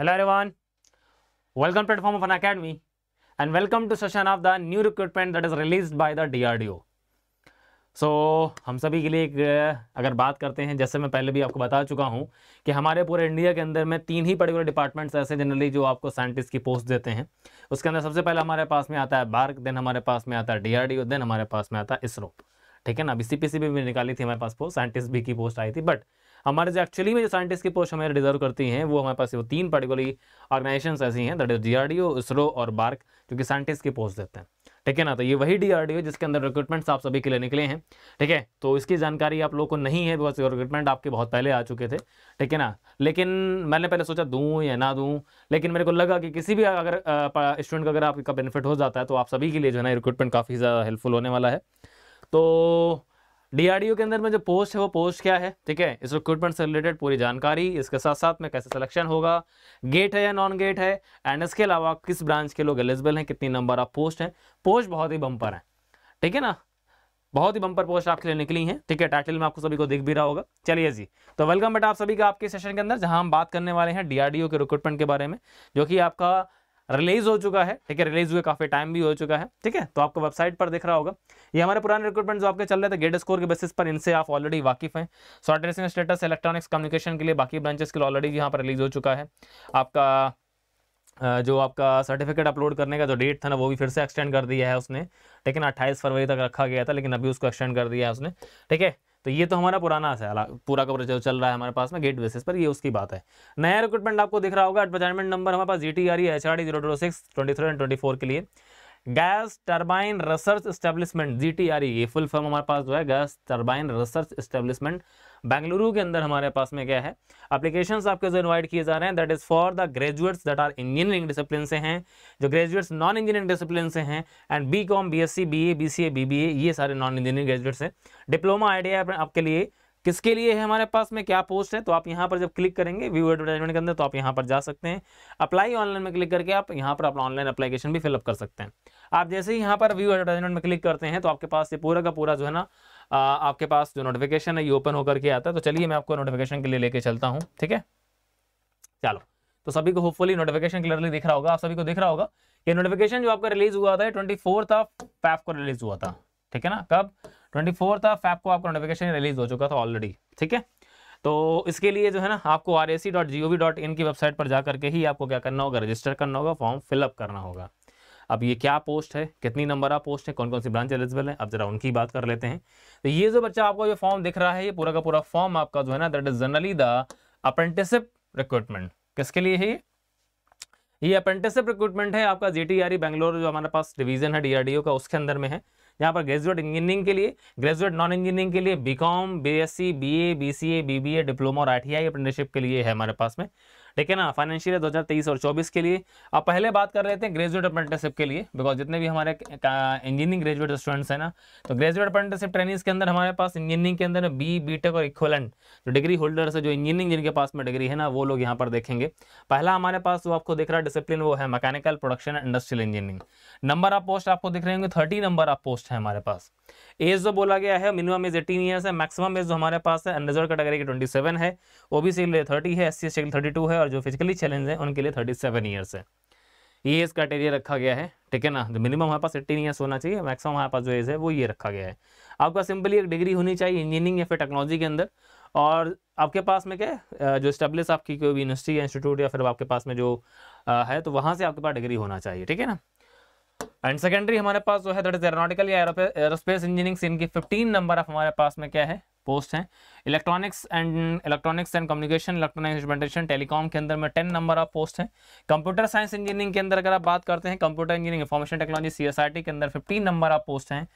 hello everyone welcome platform of of an academy and welcome to session of the new recruitment that is released by so हम सभी के लिए एक अगर बात करते हैं जैसे मैं पहले भी आपको बता चुका हूं कि हमारे पूरे इंडिया के अंदर में तीन ही पर्टिकुलर डिपार्टमेंट्स ऐसे जनरली जो आपको साइंटिस्ट की पोस्ट देते हैं उसके अंदर सबसे पहले हमारे पास में आता है बार्क देन हमारे पास में आता है ओ देन हमारे पास में आता है इसरो ठीक है ना अभी सी भी निकाली थी हमारे पास पोस्ट साइंटिस्ट भी की पोस्ट आई थी बट हमारे जो एक्चुअली में जो साइंटिस्ट की पोस्ट हमें रिजर्व करती हैं वो हमारे पास वो तीन पर्टिकुलरली ऑर्गेनाइजेशन ऐसी हैं दैट इज डीआरडीओ इसरो और बार्क जो कि साइंटिस्ट की पोस्ट देते हैं ठीक है ना तो ये वही डीआरडीओ जिसके अंदर रिक्रूटमेंट्स आप सभी के लिए निकले हैं ठीक है तो इसकी जानकारी आप लोगों को नहीं है बिकॉज रिक्रूटमेंट आपके बहुत पहले आ चुके थे ठीक है ना लेकिन मैंने पहले सोचा दूँ या ना दूँ लेकिन मेरे को लगा कि किसी भी अगर स्टूडेंट का अगर आपका बेनिफिट हो जाता है तो आप सभी के लिए जो है ना रिक्रूटमेंट काफ़ी ज़्यादा हेल्पफुल होने वाला है तो डीआरडीओ के अंदर में जो पोस्ट है वो पोस्ट क्या है ठीक है इस रिक्रूटमेंट से रिलेटेड पूरी जानकारी इसके साथ साथ में कैसे सिलेक्शन होगा गेट है या नॉन गेट है एंड इसके अलावा किस ब्रांच के लोग एलिजिबल हैं कितनी नंबर ऑफ पोस्ट हैं पोस्ट बहुत ही बम्पर हैं ठीक है ना बहुत ही बम्पर पोस्ट आपके लिए निकली है ठीक है टाइटल में आपको सभी को दिख भी रहा होगा चलिए जी तो वेलकम बेटा आप सभी का आपके सेशन के अंदर जहां हम बात करने वाले हैं डीआरडीओ के रिक्रूटमेंट के बारे में जो कि आपका रिलीज हो चुका है ठीक है रिलीज हुए काफी टाइम भी हो चुका है ठीक है तो आपको वेबसाइट पर दिख रहा होगा ये हमारे पुराने रिक्रूटमेंट जो आपके चल रहे थे गेट स्कोर के बेसिस पर इनसे आप ऑलरेडी वाकिफ हैं शॉर्टलिस्टिंग स्टेटस इलेक्ट्रॉनिक्स कम्युनिकेशन के लिए बाकी ब्रांचेस के लिए ऑलरेडी यहाँ पर रिलीज हो चुका है आपका जो आपका सर्टिफिकेट अपलोड करने का जो डेट था ना वो भी फिर से एक्सटेंड कर दिया है उसने ठीक है ना अट्ठाईस फरवरी तक रखा गया था लेकिन अभी उसको एक्सटेंड कर दिया है उसने ठीक है तो ये तो हमारा पुराना है पूरा कवर जो चल रहा है हमारे पास में गेट बेसिस पर ये उसकी बात है नया रिक्रूटमेंट आपको दिख रहा होगा एडवर्टाइजमेंट नंबर हमारे पास G T R H R D zero zero six twenty three and twenty four के लिए gas turbine research establishment G T R E ये फुल फॉर्म हमारे पास जो है gas turbine research establishment Bengaluru के अंदर हमारे पास में क्या है अप्लीकेशन आपके जो इन्वाइट किए जा रहे हैं that is for the graduates that are engineering discipline से हैं जो ग्रेजुएट्स नॉन इंजीनियरिंग डिसिप्लिन से हैं and B com B S C B A B C A B B A ये सारे नॉन इंजीनियरिंग ग्रेजुएट्स हैं डिप्लोमा आइडिया आपके लिए किसके लिए है हमारे पास में क्या पोस्ट है तो आप यहाँ पर जब क्लिक करेंगे व्यू एडवर्टाइजमेंट के अंदर तो आप यहाँ पर जा सकते हैं अप्लाई ऑनलाइन में क्लिक करके आप यहाँ पर अपना ऑनलाइन अप्लीकेशन भी फिलअप कर सकते हैं आप जैसे ही यहाँ पर व्यू एडवर्टाइजमेंट में क्लिक करते हैं तो आपके पास ये पूरा का पूरा जो है ना आपके पास जो नोटिफिकेशन है ये ओपन होकर के आता है तो चलिए मैं आपको नोटिफिकेशन के लिए लेके चलता हूँ ठीक है चलो तो सभी को होपफुली नोटिफिकेशन क्लियरली दिख रहा होगा आप सभी को दिख रहा होगा कि नोटिफिकेशन जो आपका रिलीज हुआ था ट्वेंटी फोर्थ ऑफ फैप को रिलीज हुआ था ठीक है ना कब ट्वेंटी फोर्थ ऑफ फैप को आपका नोटिफिकेशन रिलीज हो चुका था ऑलरेडी ठीक है तो इसके लिए जो है ना आपको आर की वेबसाइट पर जा करके ही आपको क्या करना होगा रजिस्टर करना होगा फॉर्म फिलअप करना होगा अब ये क्या पोस्ट है कितनी नंबर आप पोस्ट है कौन कौन सी ब्रांच एलिजिबल है अब जरा उनकी बात कर लेते हैं तो ये जो बच्चा आपको ये फॉर्म दिख रहा है ये पूरा का पूरा फॉर्म आपका जो है ना that is generally the apprenticeship recruitment किसके लिए है ये अप्रेंटिसिप रिक्रूटमेंट है आपका जी टी बेंगलोर जो हमारे पास डिवीजन है डीआरडीओ का उसके अंदर में है यहाँ पर ग्रेजुएट इंजीनियरिंग के लिए ग्रेजुएट नॉन इंजीनियरिंग के लिए B com B S C B A B C A diploma और आई टी आई अप्रेंटिसशिप के लिए है हमारे पास में ठीक है ना फाइनेंशियल दो हजार और 24 के लिए अब पहले बात कर रहे थे ग्रेजुएट अप्रेंटिसिप के लिए बिकॉज जितने भी हमारे इंजीनियरिंग ग्रेजुएट स्टूडेंट्स हैं ना तो ग्रेजुएट अप्रेंटिसिप ट्रेनिंग के अंदर हमारे पास इंजीनियरिंग के अंदर बी बी टेक और इक्वलेंट जो डिग्री होल्डर्स है जो इंजीनियरिंग जिनके पास में डिग्री है ना वो लोग यहाँ पर देखेंगे पहला हमारे पास जो आपको दिख रहा है डिसिप्लिन वो है mechanical production and industrial engineering number of post आपको दिख रहे होंगे थर्टी नंबर ऑफ पोस्ट है हमारे पास एज जो बोला गया है मिनिमम एज एटीन ईयर है मैक्सिमम एज जो हमारे पास है अनरिजर्व कैटेगरी की ट्वेंटी है ओबीसी के लिए थर्टी है एस सी के लिए थर्टी है और जो फिजिकली चैलेंज है उनके लिए थर्टी सेवन ईयर्स है ये एज क्राइटेरिया रखा गया है ठीक है ना जो मिनिमम हमारे पास एट्टीन ईयर्स होना चाहिए मैक्सिमम हमारे पास जो एज है वो ये रखा गया है आपका सिंपली एक डिग्री होनी चाहिए इंजीनियरिंग या फिर टेक्नोलॉजी के अंदर और आपके पास में क्या जो स्टेब्लिश आपकी कोई भी यूनिवर्सिटी या इंस्टीट्यूट या फिर आपके पास में जो है तो वहाँ से आपके पास डिग्री होना चाहिए ठीक है ना एंड सेकेंडरी हमारे पास जो है दैट इज एरोनॉटिकल या एरोस्पेस इंजीनियरिंग सीन की फिफ्टीन नंबर ऑफ हमारे पास में क्या है पोस्ट हैं electronics and electronics and communication electronic instrumentation telecom के अंदर में टेन नंबर ऑफ पोस्ट हैं कंप्यूटर साइंस इंजीनियरिंग के अंदर अगर आप बात करते हैं computer engineering information technology C के अंदर फिफ्टीन नंबर ऑफ पोस्ट हैं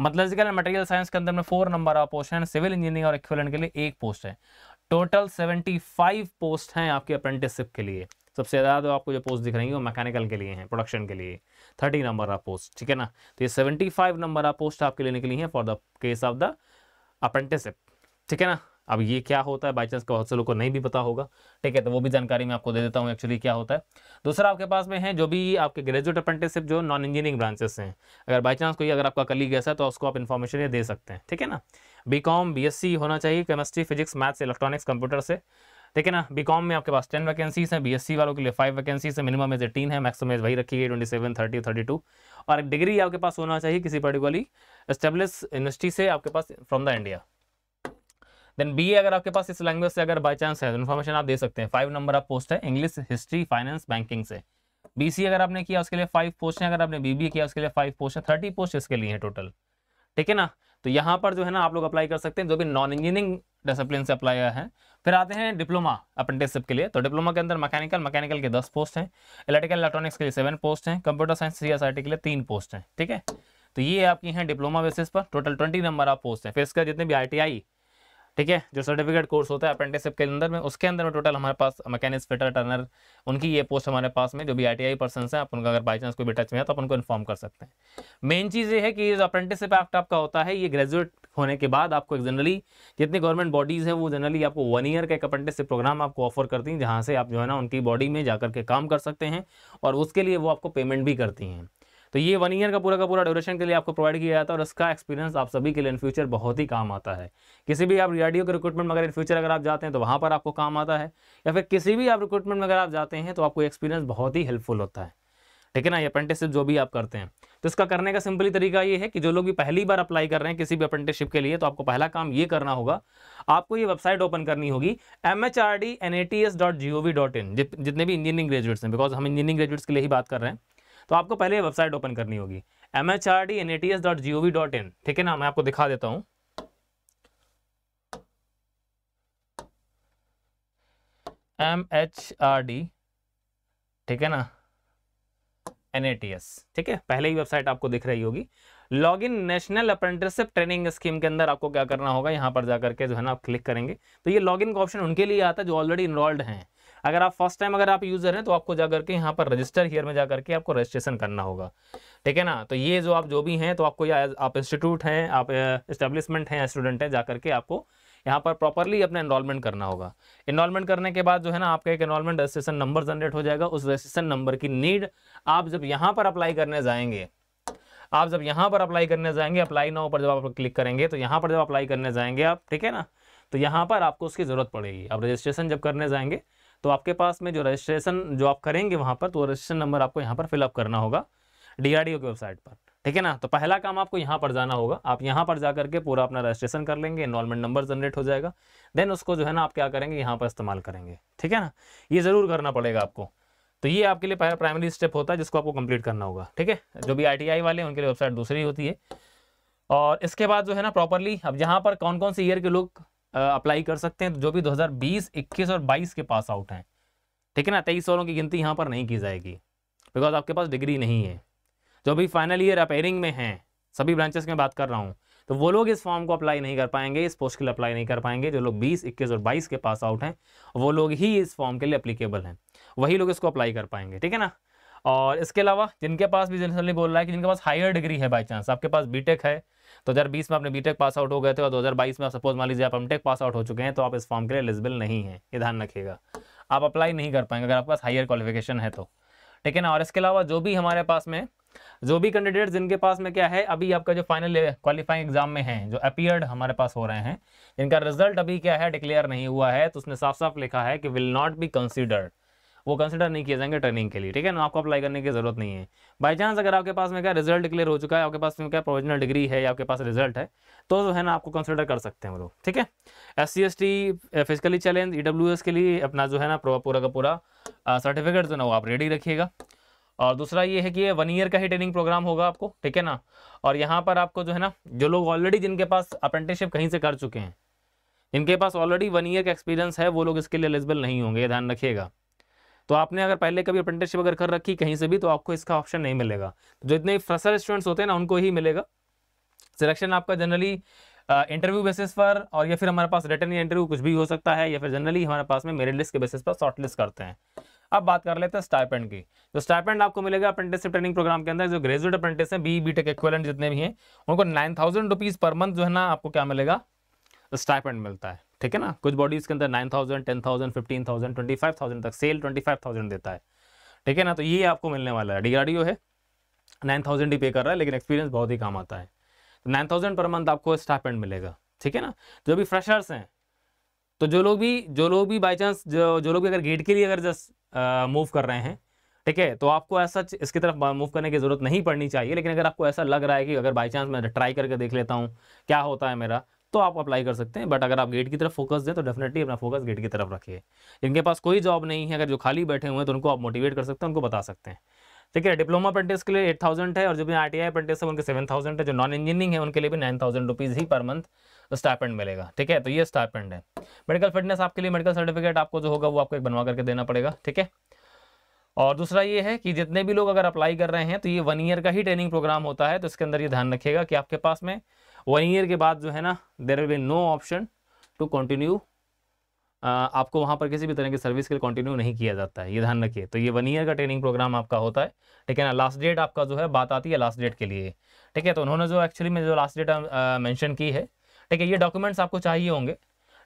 मदलजिकल एंड मटेरियल साइंस के अंदर में फोर नंबर ऑफ पोस्ट हैं सिविल इंजीनियरिंग और इक्विलेंट के लिए एक पोस्ट है टोटल सेवेंटी फाइव पोस्ट हैं आपके अप्रेंटिसशिप के लिए सबसे ज़्यादा तो आपको जो पोस्ट दिख रही है वो मैकेनिकल के लिए हैं प्रोडक्शन के लिए थर्टी नंबर ऑफ पोस्ट ठीक है ना तो ये seventy five number of post आपके लिए निकली है for the case of the apprenticeship ठीक है ना अब ये क्या होता है बाई चांस बहुत से लोग को नहीं भी पता होगा ठीक है तो वो भी जानकारी मैं आपको दे देता हूँ एक्चुअली क्या होता है दूसरा आपके पास में है जो भी आपके ग्रेजुएट अप्रेंटिसिप जो नॉन इंजीनियरिंग ब्रांचेस हैं अगर बाई चांस कोई अगर आपका कली गैस है तो उसको आप इन्फॉर्मेशन ये दे सकते हैं ठीक है ना B com B S C होना चाहिए chemistry physics maths electronics computer से ठीक है ना बीकॉम में आपके पास टेन वैकेंसीज हैं बीएससी वालों के लिए फाइव वैकेंसीज है मिनिमम एज एटीन है मैक्सिमम एज वही रखी गई twenty seven thirty thirty two और एक डिग्री आपके पास होना चाहिए किसी पर्टिकुलरली एस्टेब्लिश यूनिवर्सिटी से आपके पास from the India then be अगर आपके पास इस लैंग्वेज से अगर बाई चांस है तो इन्फॉर्मेशन आप दे सकते हैं फाइव नंबर आप पोस्ट है इंग्लिश हिस्ट्री फाइनेंस बैंकिंग से बीसी अगर आपने किया उसके लिए फाइव पोस्ट है अगर आपने बीबीए किया उसके लिए फाइव पोस्ट है थर्टी पोस्ट इसके लिए है टोटल ठीक है ना तो यहाँ पर जो है ना आप लोग अप्लाई कर सकते हैं जो भी नॉन इंजीनियरिंग डिसिप्लिन से अप्लाई हुआ है फिर आते हैं डिप्लोमा अप्रेंटिसशिप के लिए तो डिप्लोमा के अंदर मैकेनिकल मैकेनिकल के दस पोस्ट हैं इलेक्ट्रिकल इलेक्ट्रॉनिक्स के लिए सेवन पोस्ट हैं कंप्यूटर साइंस सी के लिए तीन पोस्ट हैं ठीक है तो ये आपकी हैं डिप्लोमा बेसिस पर टोटल ट्वेंटी नंबर आप पोस्ट हैं फिर इसका जितने भी आई ठीक है जो सर्टिफिकेट कोर्स होता है अप्रेंटिसशिप के अंदर में उसके अंदर में टोटल हमारे पास मैकेनिक्स फिटर टर्नर उनकी ये पोस्ट हमारे पास में जो भी आई पर्सन हैं आप उनका अगर बाई चांस कोई भी टच में है तो आप उनको इन्फॉर्म कर सकते हैं मेन चीज़ ये है कि ये जो अप्रेंटिसशिप एक्ट आपका होता है ये ग्रेजुएट होने के बाद आपको जनरली जितनी गवर्नमेंट बॉडीज़ हैं वो जनरली आपको वन ईयर का एक अपेंटिस प्रोग्राम आपको ऑफर करती हैं जहाँ से आप जो है ना उनकी बॉडी में जाकर के काम कर सकते हैं और उसके लिए वो आपको पेमेंट भी करती हैं तो ये वन ईयर का पूरा का पूरा ड्यूरेशन के लिए आपको प्रोवाइड किया जाता है और इसका एक्सपीरियंस आप सभी के लिए इन फ्यूचर बहुत ही काम आता है किसी भी आप रियाडियो e के रिक्रूटमेंट में अगर इन फ्यूचर अगर आप जाते हैं तो वहाँ पर आपको काम आता है या फिर किसी भी आप रिक्रूटमेंट में अगर आप जाते हैं तो आपको एक्सपीरियंस बहुत ही हेल्पफुल होता है ठीक है ना ये अप्रेंटिसिप जो भी आप करते हैं तो इसका करने का सिंपली तरीका ये है कि जो लोग भी पहली बार अप्लाई कर रहे हैं किसी भी अप्रेंटिसशिप के लिए तो आपको पहला काम ये करना होगा आपको ये वेबसाइट ओपन करनी होगी M H R D N A T S dot G O V dot in जितने भी इंजीनियरिंग ग्रेजुएट्स हैं बिकॉज हम इंजीनियरिंग ग्रेजुएट्स के लिए ही बात कर रहे हैं तो आपको पहले वेबसाइट ओपन करनी होगी M H R D N A T S dot G O V dot in ठीक है ना मैं आपको दिखा देता हूँ एम एच आर डी ठीक है ना एन ठीक है पहले ही वेबसाइट आपको दिख रही होगी log in national apprenticeship training scheme के अंदर आपको क्या करना होगा यहाँ पर जाकर के जो है ना आप क्लिक करेंगे तो ये लॉग इन का ऑप्शन उनके लिए आता है जो ऑलरेडी इनरोल्ड हैं अगर आप फर्स्ट टाइम अगर आप यूजर हैं तो आपको जाकर के यहाँ पर रजिस्टर हियर में जाकर के आपको रजिस्ट्रेशन करना होगा ठीक है ना तो ये जो आप जो भी हैं तो आपको या आप इंस्टीट्यूट हैं आप इस्टेब्लिशमेंट हैं स्टूडेंट हैं जाकर के आपको यहाँ पर प्रॉपरली अपना इनरोलमेंट करना होगा इनरोलमेंट करने के बाद जो है ना आपका एक इनरोलमेंट रजिस्ट्रेशन नंबर जनरेट हो जाएगा उस रजिस्ट्रेशन नंबर की नीड आप जब यहाँ पर अप्लाई करने जाएंगे आप जब यहाँ पर अप्लाई करने जाएंगे अप्लाई नाउ पर जब आप क्लिक करेंगे तो यहाँ पर जब अप्लाई करने जाएंगे आप ठीक है ना तो यहाँ पर आपको उसकी ज़रूरत पड़ेगी आप रजिस्ट्रेशन जब करने जाएंगे तो आपके पास में जो रजिस्ट्रेशन जो आप करेंगे वहाँ पर तो रजिस्ट्रेशन नंबर आपको यहाँ पर फिलअप करना होगा डी की वेबसाइट पर ठीक है ना तो पहला काम आपको यहाँ पर जाना होगा आप यहाँ पर जा करके पूरा अपना रजिस्ट्रेशन कर लेंगे इनरोलमेंट नंबर जनरेट हो जाएगा देन उसको जो है ना आप क्या करेंगे यहाँ पर इस्तेमाल करेंगे ठीक है ना ये ज़रूर करना पड़ेगा आपको तो ये आपके लिए पहला प्राइमरी स्टेप होता है जिसको आपको कंप्लीट करना होगा ठीक है जो भी आई वाले हैं उनके लिए वेबसाइट दूसरी होती है और इसके बाद जो है ना प्रॉपरली अब यहाँ पर कौन कौन से ईयर के लोग अप्लाई कर सकते हैं तो जो भी 2020, 21 और 22 के पास आउट हैं ठीक है ना तेईस वालों की गिनती यहाँ पर नहीं की जाएगी बिकॉज आपके पास डिग्री नहीं है जो अभी फाइनल ईयर अपेयरिंग में हैं सभी ब्रांचेस में बात कर रहा हूँ तो वो लोग इस फॉर्म को अप्लाई नहीं कर पाएंगे इस पोस्ट के लिए अप्लाई नहीं कर पाएंगे जो लोग बीस इक्कीस और बाईस के पास आउट हैं वो लोग ही इस फॉर्म के लिए अप्लीकेबल हैं वही लोग इसको अप्लाई कर पाएंगे ठीक है ना और इसके अलावा जिनके पास भी जनरली बोल रहा है कि जिनके पास हायर डिग्री है बाई चांस आपके पास बीटेक है तो दो हज़ार बीस में आपने बीटेक पास आउट हो गए थे और दो हज़ार बाईस में आप सपोज मान लीजिए आप एमटेक पास आउट हो चुके हैं तो आप इस फॉर्म के लिए एलिजिबल नहीं है ये ध्यान रखिएगा आप अप्लाई नहीं कर पाएंगे अगर आपके पास हायर क्वालिफिकेशन है तो ठीक है ना और इसके अलावा जो भी हमारे पास में जो भी कैंडिडेट जिनके पास में क्या है अभी आपका जो फाइनल क्वालिफाइंग एग्जाम में है जो अपियर्ड हमारे पास हो रहे हैं इनका रिजल्ट अभी क्या है डिक्लेयर नहीं हुआ है तो उसने साफ साफ लिखा है कि विल नॉट बी कंसिडर्ड वो कंसिडर नहीं किए जाएंगे ट्रेनिंग के लिए ठीक है ना आपको अप्लाई करने की जरूरत नहीं है बाई चांस अगर आपके पास में क्या रिजल्ट डिक्लेयर हो चुका है आपके पास में क्या प्रोविजनल डिग्री है या आपके पास रिजल्ट है तो जो है ना आपको कंसिडर कर सकते हैं वो लोग ठीक है S C S T physically challenge E W S के लिए अपना जो है ना पूरा का पूरा सर्टिफिकेट ah, जो ना वो आप रेडी रखिएगा और दूसरा ये है कि ये वन ईयर का ही ट्रेनिंग प्रोग्राम होगा आपको ठीक है ना और यहाँ पर आपको जो है ना जो लोग ऑलरेडी जिनके पास अप्रेंटिसशिप कहीं से कर चुके हैं जिनके पास ऑलरेडी वन ईयर का एक्सपीरियंस है वो लोग इसके लिए एलिजिबल नहीं होंगे ये ध्यान रखिएगा तो आपने अगर पहले कभी अप्रेंटिसशिप अगर कर रखी कहीं से भी तो आपको इसका ऑप्शन नहीं मिलेगा तो जो इतने फ्रेशर स्टूडेंट्स होते हैं ना उनको ही मिलेगा सिलेक्शन आपका जनरली इंटरव्यू बेसिस पर और या फिर हमारे पास रिटर्न इंटरव्यू कुछ भी हो सकता है या फिर जनरली हमारे पास में मेरिट लिस्ट के बेसिस पर शॉर्ट लिस्ट करते हैं अब बात कर लेते हैं स्टाइपेंड की जो स्टाइपेंड आपको मिलेगा अप्रेंटिसशिप ट्रेनिंग प्रोग्राम के अंदर जो ग्रेजुएट अप्रेंटिस हैं बी बी टेक जितने भी हैं उनको nine thousand rupees per month जो है ना आपको क्या मिलेगा स्टाइपेंड मिलता है ठीक है ना कुछ बॉडीज़ के अंदर nine thousand ten thousand fifteen thousand twenty five thousand तक सेल ट्वेंटी फाइव थाउजेंड देता है ठीक है ना तो ये आपको मिलने वाला है डीआरडीओ है नाइन थाउजेंड ही पे कर रहा है लेकिन एक्सपीरियंस बहुत ही काम आता है तो नाइन थाउजेंड पर मंथ आपको स्टाइपेंड मिलेगा ठीक है ना जो भी फ्रेशर्स हैं तो जो लोग भी जो लोग भी बाई चांस जो जो लोग भी अगर गेट के लिए अगर जस्ट मूव कर रहे हैं ठीक है तो आपको ऐसा इसकी तरफ मूव करने की ज़रूरत नहीं पड़नी चाहिए लेकिन अगर आपको ऐसा लग रहा है कि अगर बाई चांस मैं ट्राई करके देख लेता हूँ क्या होता है मेरा तो आप अप्लाई कर सकते हैं बट अगर आप गेट की तरफ फोकस दें तो डेफिनेटली अपना फोकस गेट की तरफ रखिए इनके पास कोई जॉब नहीं है अगर जो खाली बैठे हुए हैं तो उनको आप मोटिवेट कर सकते हैं उनको बता सकते हैं ठीक है डिप्लोमा अप्रेंटिस के लिए एट थाउजेंड है और जो भी आर टी आई अप्रेंटिस है उनके सेवन थाउजेंड है जो नॉन इंजीनियरिंग है उनके लिए भी नाइन थाउजेंड रुपीज़ ही पर मंथ स्टाइपेंड मिलेगा ठीक है तो ये स्टाइपेंड है मेडिकल फिटनेस आपके लिए मेडिकल सर्टिफिकेट आपको जो होगा वो आपको एक बनवा करके देना पड़ेगा ठीक है और दूसरा ये है कि जितने भी लोग अगर अप्लाई कर रहे हैं तो ये वन ईयर का ही ट्रेनिंग प्रोग्राम होता है तो इसके अंदर ये ध्यान रखिएगा कि आपके पास में वन ईयर के बाद जो है ना there will be no option to continue आपको वहाँ पर किसी भी तरह की सर्विस के लिए कंटिन्यू नहीं किया जाता है ये ध्यान रखिए तो ये वन ईयर का ट्रेनिंग प्रोग्राम आपका होता है ठीक है ना लास्ट डेट आपका जो है बात आती है लास्ट डेट के लिए ठीक है तो उन्होंने जो एक्चुअली में जो लास्ट डेट मैंशन की है ठीक है ये डॉक्यूमेंट्स आपको चाहिए होंगे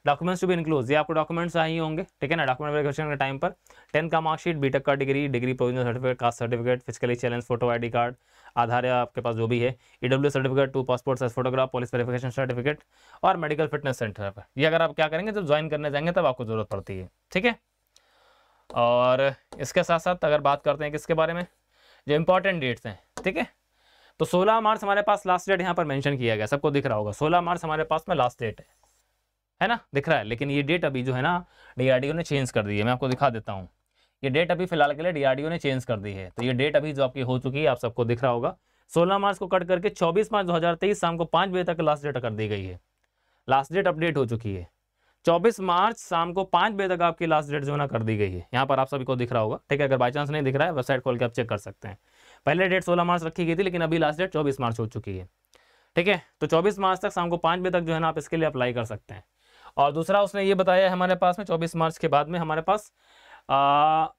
डॉक्यूमेंट्स टू भी इंक्लूज ये आपको डॉक्यूमेंट्स आई होंगे ठीक है ना डॉक्यूमेंट वेरिफिकेशन के टाइम पर टेन का मार्कशीट बीटेक का degree degree provisional certificate caste certificate physically challenge photo ID card Aadhaar या आपके पास जो भी है EW certificate two passport size photograph police verification certificate और मेडिकल फिटनेस सेंटर पर ये अगर आप क्या करेंगे जब ज्वाइन करने जाएंगे तब आपको जरूरत पड़ती है ठीक है और इसके साथ साथ अगर बात करते हैं किसके बारे में जो इंपॉर्टेंट डेट्स हैं ठीक है तो 16 मार्च हमारे पास लास्ट डेट यहाँ पर मेंशन किया गया सबको दिख रहा होगा 16 मार्च हमारे पास में लास्ट डेट है है ना दिख रहा है लेकिन ये डेट अभी जो है ना डीआरडीओ ने चेंज कर दी है मैं आपको दिखा देता हूँ ये डेट अभी फिलहाल के लिए डीआरडीओ ने चेंज कर दी है तो ये डेट अभी जो आपकी हो चुकी है आप सबको दिख रहा होगा 16 मार्च को कट करके 24 मार्च 2023 शाम को पाँच बजे तक लास्ट डेट कर दी गई है लास्ट डेट अपडेट हो चुकी है चौबीस मार्च शाम को पाँच बजे तक आपकी लास्ट डेट जो है ना कर दी गई है यहाँ पर आप सभी को दिख रहा होगा ठीक है अगर बाई चांस नहीं दिख रहा है वेबसाइट खोल के आप चेक कर सकते हैं पहले डेट सोलह मार्च रखी गई थी लेकिन अभी लास्ट डेट चौबीस मार्च हो चुकी है ठीक है तो चौबीस मार्च तक शाम को पाँच बजे तक जो है ना आप इसके लिए अप्लाई कर सकते हैं और दूसरा उसने ये बताया हमारे पास में चौबीस मार्च के बाद में हमारे पास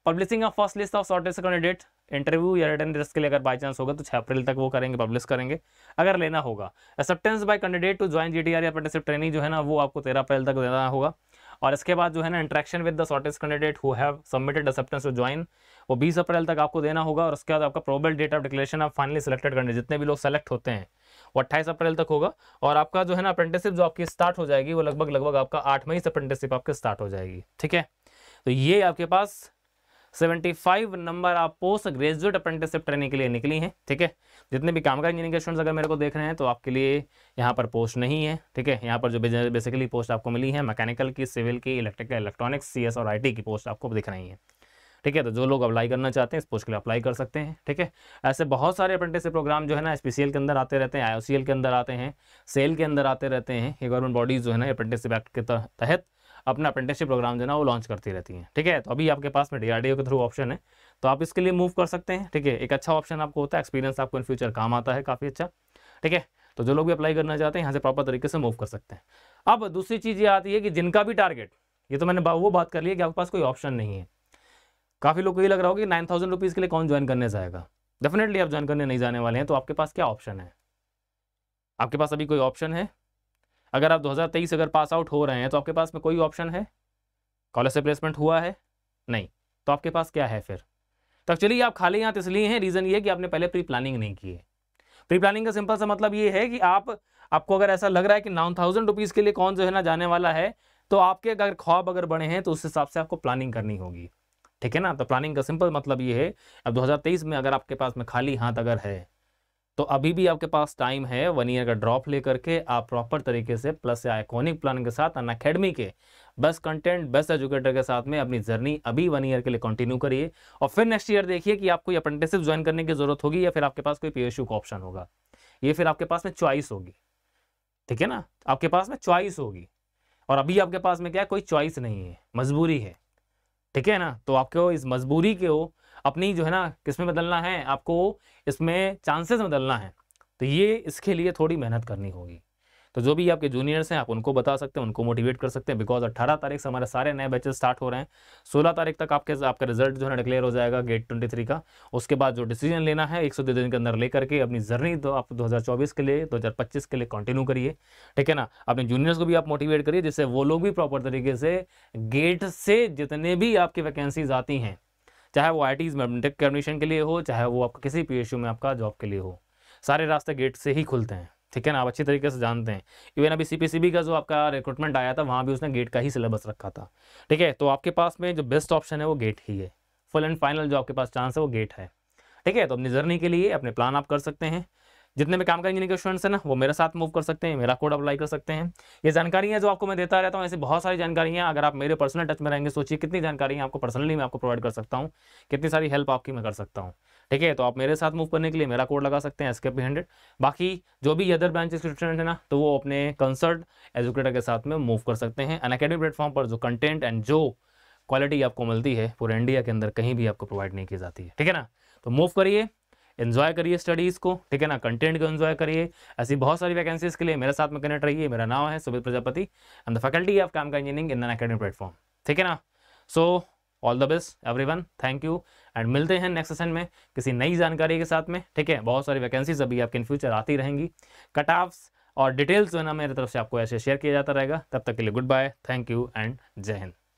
publishing of first list of shortest candidate interview या रिटर्न टेस्ट के लिए अगर बाई चांस होगा तो छः अप्रैल तक वो करेंगे पब्लिश करेंगे अगर लेना होगा acceptance by candidate to join G T या अप्रेंटिसिप ट्रेनिंग जो है ना वो आपको तेरह अप्रैल तक देना होगा और इसके बाद जो है ना interaction with the shortest candidate who have submitted acceptance to join वो बीस अप्रैल तक आपको देना होगा और उसके बाद आपका probable date of declaration of finally selected candidate जितने भी लोग सेलेक्ट होते हैं वो अट्ठाईस अप्रैल तक होगा और आपका जो है ना अप्रेंटिसिप जो आपकी स्टार्ट हो जाएगी वो लगभग लगभग आपका आठ मई से अप्रेंटिसिप आपकी स्टार्ट हो जाएगी ठीक है तो ये आपके पास 75 नंबर आप पोस्ट ग्रेजुएट अप्रेंटिसिप ट्रेनिंग के लिए निकली हैं ठीक है जितने भी कामगार इंजीनियरिंग के स्टूडेंट्स अगर मेरे को देख रहे हैं तो आपके लिए यहाँ पर पोस्ट नहीं है ठीक है यहाँ पर जो बेसिकली पोस्ट आपको मिली है मैकेनिकल की सिविल की इलेक्ट्रिकल इलेक्ट्रॉनिक्स सी और आई की पोस्ट आपको दिख रही है ठीक है तो जो लोग अप्लाई करना चाहते हैं इस पोस्ट के लिए अप्लाई कर सकते हैं ठीक है ऐसे बहुत सारे अप्रेंटिस प्रोग्राम जो है ना एस के अंदर आते रहते हैं आई के अंदर आते हैं सेल के अंदर आते रहते हैं ये गवर्नमेंट बॉडीज़ जो है ना अप्रेंटिसिप एक्ट के तहत अपना अप्रेंटिसिप प्रोग्राम जो है ना वो लॉन्च करती रहती हैं ठीक है तो अभी आपके पास में डीआरडीओ के थ्रू ऑप्शन है तो आप इसके लिए मूव कर सकते हैं ठीक है एक अच्छा ऑप्शन आपको होता है एक्सपीरियंस आपको इन फ्यूचर काम आता है काफ़ी अच्छा ठीक है तो जो लोग भी अप्लाई करना चाहते हैं यहाँ से प्रॉपर तरीके से मूव कर सकते हैं अब दूसरी चीज़ ये आती है कि जिनका भी टारगेट ये तो मैंने वो बात कर ली है कि आपके पास कोई ऑप्शन नहीं है काफ़ी लोग को ये लग रहा होगा कि नाइन थाउजेंड रुपीज़ के लिए कौन ज्वाइन करने जाएगा डेफिनेटली आप ज्वाइन करने नहीं जाने वाले हैं तो आपके पास क्या ऑप्शन है आपके पास अभी कोई ऑप्शन है अगर आप दो अगर पास आउट हो रहे हैं तो आपके पास में कोई ऑप्शन है कॉलेज से प्लेसमेंट हुआ है नहीं तो आपके पास क्या है फिर तो एक्चुअली आप खाली यहाँ इसलिए हैं रीज़न ये है कि आपने पहले प्री प्लानिंग नहीं की है प्री प्लानिंग का सिंपल सा मतलब ये है कि आप आपको अगर ऐसा लग रहा है कि नाइन थाउजेंड रुपीज़ के लिए कौन जो है ना जाने वाला है तो आपके अगर ख्वाब अगर बढ़े हैं तो उस हिसाब से आपको प्लानिंग करनी होगी ठीक है ना तो प्लानिंग का सिंपल मतलब ये है अब 2023 में अगर आपके पास में खाली हाथ अगर है तो अभी भी आपके पास टाइम है वन ईयर का ड्रॉप लेकर के आप प्रॉपर तरीके से प्लस या आइकॉनिक प्लानिंग के साथ अन अकेडमी के बेस्ट कंटेंट बेस्ट एजुकेटर के साथ में अपनी जर्नी अभी वन ईयर के लिए कंटिन्यू करिए और फिर नेक्स्ट ईयर देखिए कि आपको अप्रेंटिसिप ज्वाइन करने की जरूरत होगी या फिर आपके पास कोई पी का ऑप्शन होगा ये फिर आपके पास में च्वाइस होगी ठीक है ना आपके पास में चॉइस होगी और अभी आपके पास में क्या कोई च्वाइस नहीं है मजबूरी है ठीक है ना तो आपको इस मजबूरी के हो अपनी जो है ना किसमें बदलना है आपको इसमें चांसेस बदलना है तो ये इसके लिए थोड़ी मेहनत करनी होगी तो जो भी आपके जूनियर्स हैं आप उनको बता सकते हैं उनको मोटिवेट कर सकते हैं बिकॉज अट्ठारह तारीख से हमारे सारे नए बैचेस स्टार्ट हो रहे हैं सोलह तारीख तक आपके आपका रिजल्ट जो है डिक्लेयर हो जाएगा गेट ट्वेंटी का उसके बाद जो डिसीजन लेना है एक दिन के अंदर लेकर के अपनी जर्नी तो आप दो के लिए दो के लिए कंटिन्यू करिए ठीक है ना अपने जूनियर्स को भी आप मोटिवेट करिए जिससे वो लोग भी प्रॉपर तरीके से गेट से जितने भी आपकी वैकेंसीज आती हैं चाहे वो आई में टेक एडमिशन के लिए हो चाहे वो आपका किसी पी में आपका जॉब के लिए हो सारे रास्ते गेट से ही खुलते हैं ठीक है ना आप अच्छी तरीके से जानते हैं इवन अभी सीपीसीबी का जो आपका रिक्रूटमेंट आया था वहाँ भी उसने गेट का ही सिलेबस रखा था ठीक है तो आपके पास में जो बेस्ट ऑप्शन है वो गेट ही है फुल एंड फाइनल जो आपके पास चांस है वो गेट है ठीक है तो अपनी जर्नी के लिए अपने प्लान आप कर सकते हैं जितने में काम करेंगे इनके स्टूडेंट्स है ना वो मेरे साथ मूव कर सकते हैं मेरा कोड अप्लाई कर सकते हैं ये जानकारी है जो आपको मैं देता रहता हूँ ऐसी बहुत सारी जानकारी है अगर आप मेरे पर्सनल टच में रहेंगे सोचिए कितनी जानकारी है आपको पर्सनली मैं आपको प्रोवाइड कर सकता हूँ कितनी सारी हेल्प आपकी मैं कर सकता हूँ ठीक है तो आप मेरे साथ मूव करने के लिए मेरा कोड लगा सकते हैं एसके पी हंड्रेड बाकी जो भी अदर ब्रांचेस के स्टूडेंट है ना तो वो अपने कंसर्ट एजुकेटर के साथ में मूव कर सकते हैं अन अकेडमी प्लेटफॉर्म पर जो कंटेंट एंड जो क्वालिटी आपको मिलती है पूरे इंडिया के अंदर कहीं भी आपको प्रोवाइड नहीं की जाती है ठीक है ना तो मूव करिए एन्जॉय करिए स्टडीज़ को ठीक है ना कंटेंट को एन्जॉय करिए ऐसी बहुत सारी वैकेंसीज के लिए मेरे साथ में कनेक्ट रहिए मेरा नाम है Subit Prajapati am the faculty of काम का इंजीनियरिंग इन अकेडमी प्लेटफॉर्म ठीक है ना so all the best one thank you and मिलते हैं नेक्स्ट सेशन में किसी नई जानकारी के साथ में ठीक है बहुत सारी वैकेंसीज अभी आपके इन फ्यूचर आती रहेंगी कट ऑफ और डिटेल्स जो है ना मेरी तरफ से आपको ऐसे शेयर किया जाता रहेगा तब तक के लिए good bye thank you and Jai Hind